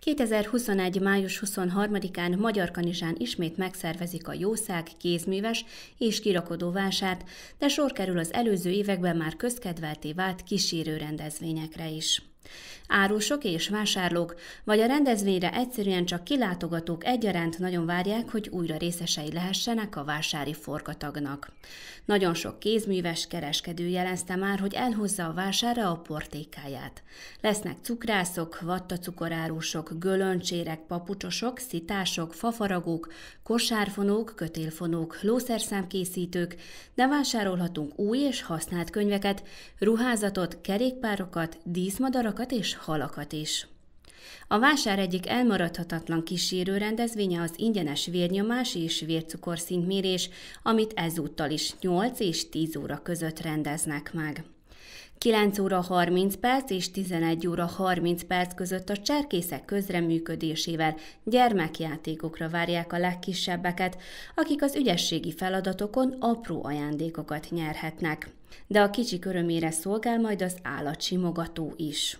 2021. május 23-án Magyar Kanizsán ismét megszervezik a Jószág kézműves és kirakodó vásárt, de sor kerül az előző években már közkedvelté vált kísérő rendezvényekre is. Árusok és vásárlók, vagy a rendezvényre egyszerűen csak kilátogatók egyaránt nagyon várják, hogy újra részesei lehessenek a vásári forgatagnak. Nagyon sok kézműves kereskedő jelezte már, hogy elhozza a vására a portékáját. Lesznek cukrászok, vattacukorárusok, gölöncsérek, papucsosok, szitások, fafaragók, kosárfonók, kötélfonók, lószerszámkészítők, de vásárolhatunk új és használt könyveket, ruházatot, kerékpárokat, díszmadarakat, madarakat és halakat is. A vásár egyik elmaradhatatlan kísérő rendezvénye az ingyenes vérnyomás és vércukorszintmérés, amit ezúttal is 8 és 10 óra között rendeznek meg. 9 óra 30 perc és 11 óra 30 perc között a cserkészek közreműködésével gyermekjátékokra várják a legkisebbeket, akik az ügyességi feladatokon apró ajándékokat nyerhetnek de a kicsi körömére szolgál majd az állatsimogató is.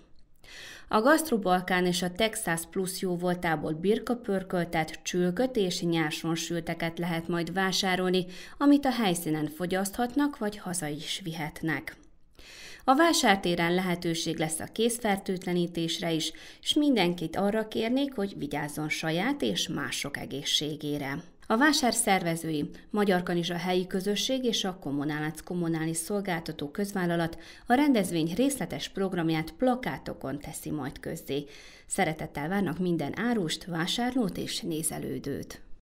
A gasztrobalkán és a Texas plusz jó voltából birkapörköltet, csülköt és nyárson sülteket lehet majd vásárolni, amit a helyszínen fogyaszthatnak vagy haza is vihetnek. A vásártéren lehetőség lesz a készfertőtlenítésre is, és mindenkit arra kérnék, hogy vigyázzon saját és mások egészségére. A vásár szervezői, Magyar Kanizsa helyi közösség és a Kommunálác Kommunális Szolgáltató Közvállalat a rendezvény részletes programját plakátokon teszi majd közzé. Szeretettel várnak minden árust, vásárlót és nézelődőt.